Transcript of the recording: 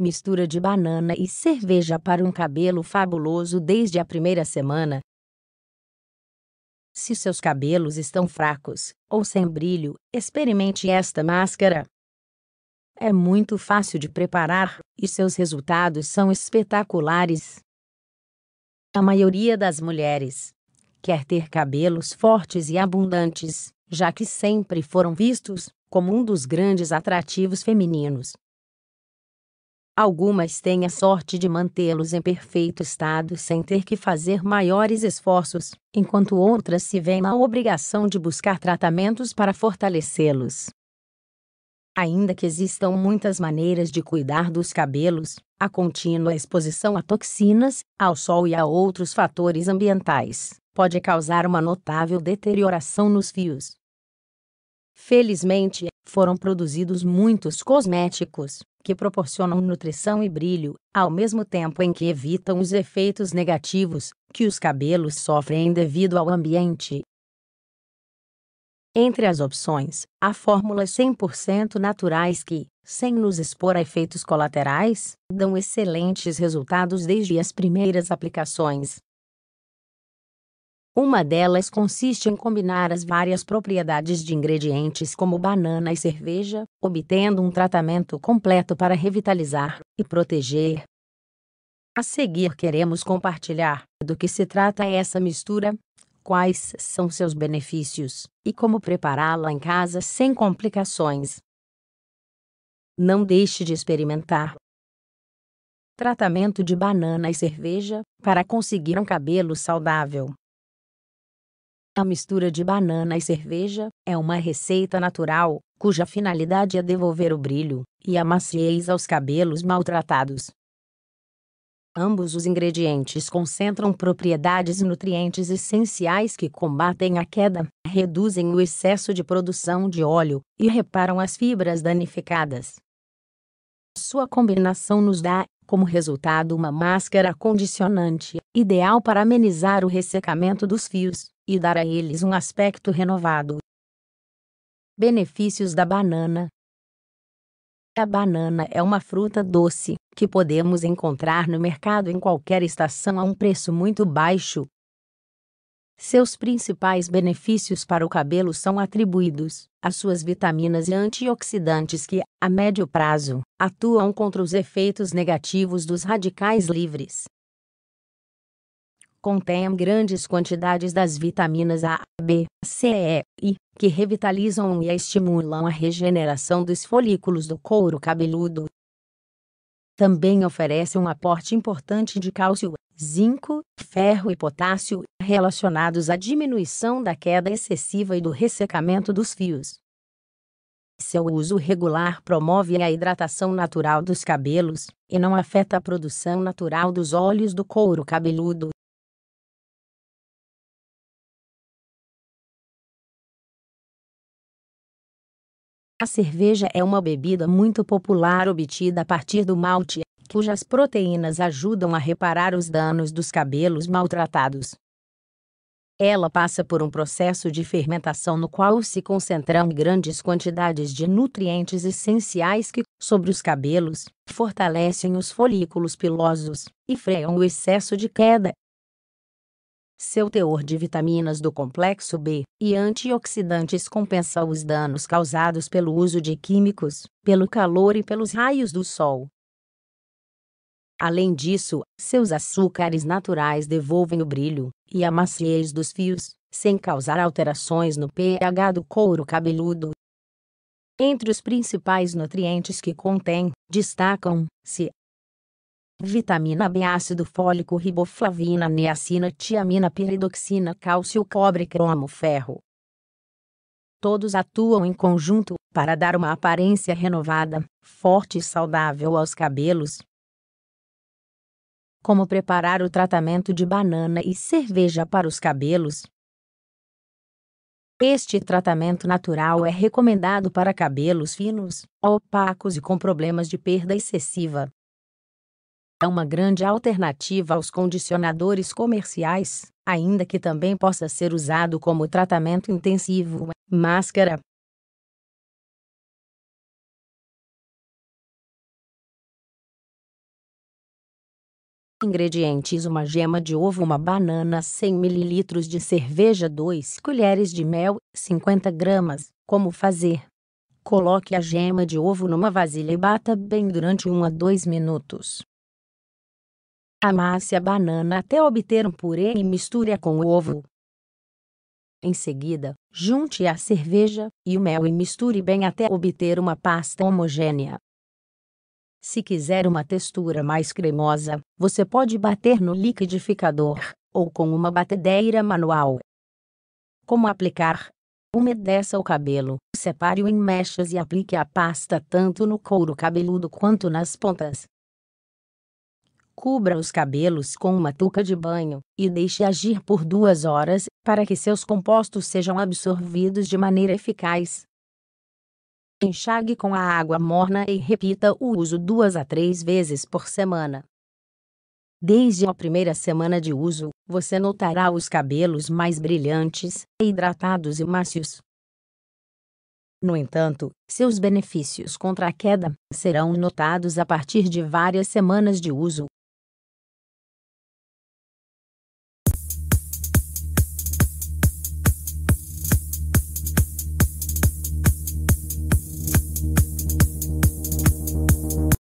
mistura de banana e cerveja para um cabelo fabuloso desde a primeira semana. Se seus cabelos estão fracos ou sem brilho, experimente esta máscara. É muito fácil de preparar e seus resultados são espetaculares. A maioria das mulheres quer ter cabelos fortes e abundantes, já que sempre foram vistos como um dos grandes atrativos femininos. Algumas têm a sorte de mantê-los em perfeito estado sem ter que fazer maiores esforços, enquanto outras se veem na obrigação de buscar tratamentos para fortalecê-los. Ainda que existam muitas maneiras de cuidar dos cabelos, a contínua exposição a toxinas, ao sol e a outros fatores ambientais pode causar uma notável deterioração nos fios. Felizmente, foram produzidos muitos cosméticos, que proporcionam nutrição e brilho, ao mesmo tempo em que evitam os efeitos negativos que os cabelos sofrem devido ao ambiente. Entre as opções, há fórmulas 100% naturais que, sem nos expor a efeitos colaterais, dão excelentes resultados desde as primeiras aplicações. Uma delas consiste em combinar as várias propriedades de ingredientes como banana e cerveja, obtendo um tratamento completo para revitalizar e proteger. A seguir queremos compartilhar do que se trata essa mistura, quais são seus benefícios e como prepará-la em casa sem complicações. Não deixe de experimentar. Tratamento de banana e cerveja para conseguir um cabelo saudável. A mistura de banana e cerveja é uma receita natural, cuja finalidade é devolver o brilho e a maciez aos cabelos maltratados. Ambos os ingredientes concentram propriedades e nutrientes essenciais que combatem a queda, reduzem o excesso de produção de óleo e reparam as fibras danificadas. Sua combinação nos dá, como resultado, uma máscara condicionante, ideal para amenizar o ressecamento dos fios e dar a eles um aspecto renovado. Benefícios da banana: A banana é uma fruta doce que podemos encontrar no mercado em qualquer estação a um preço muito baixo. Seus principais benefícios para o cabelo são atribuídos às suas vitaminas e antioxidantes que, a médio prazo, atuam contra os efeitos negativos dos radicais livres contém grandes quantidades das vitaminas A, B, C, E, I, que revitalizam e estimulam a regeneração dos folículos do couro cabeludo. Também oferece um aporte importante de cálcio, zinco, ferro e potássio, relacionados à diminuição da queda excessiva e do ressecamento dos fios. Seu uso regular promove a hidratação natural dos cabelos e não afeta a produção natural dos óleos do couro cabeludo. A cerveja é uma bebida muito popular obtida a partir do malte, cujas proteínas ajudam a reparar os danos dos cabelos maltratados. Ela passa por um processo de fermentação no qual se concentram grandes quantidades de nutrientes essenciais que, sobre os cabelos, fortalecem os folículos pilosos e freiam o excesso de queda, seu teor de vitaminas do complexo B e antioxidantes compensa os danos causados pelo uso de químicos, pelo calor e pelos raios do sol. Além disso, seus açúcares naturais devolvem o brilho e a maciez dos fios, sem causar alterações no pH do couro cabeludo. Entre os principais nutrientes que contém, destacam-se vitamina B, ácido fólico, riboflavina, niacina, tiamina, piridoxina, cálcio, cobre, cromo, ferro. Todos atuam em conjunto para dar uma aparência renovada, forte e saudável aos cabelos. Como preparar o tratamento de banana e cerveja para os cabelos? Este tratamento natural é recomendado para cabelos finos, opacos e com problemas de perda excessiva é uma grande alternativa aos condicionadores comerciais, ainda que também possa ser usado como tratamento intensivo. Máscara Ingredientes: uma gema de ovo, uma banana, 100 ml de cerveja, 2 colheres de mel, 50 gramas. Como fazer? Coloque a gema de ovo numa vasilha e bata bem durante 1 a 2 minutos. Amasse a banana até obter um purê e misture-a com o ovo. Em seguida, junte a cerveja e o mel e misture bem até obter uma pasta homogênea. Se quiser uma textura mais cremosa, você pode bater no liquidificador ou com uma batedeira manual. Como aplicar? Umedeça o cabelo, separe-o em mechas e aplique a pasta tanto no couro cabeludo quanto nas pontas, Cubra os cabelos com uma touca de banho e deixe agir por duas horas para que seus compostos sejam absorvidos de maneira eficaz. Enxague com a água morna e repita o uso duas a três vezes por semana. Desde a primeira semana de uso, você notará os cabelos mais brilhantes, hidratados e macios. No entanto, seus benefícios contra a queda serão notados a partir de várias semanas de uso,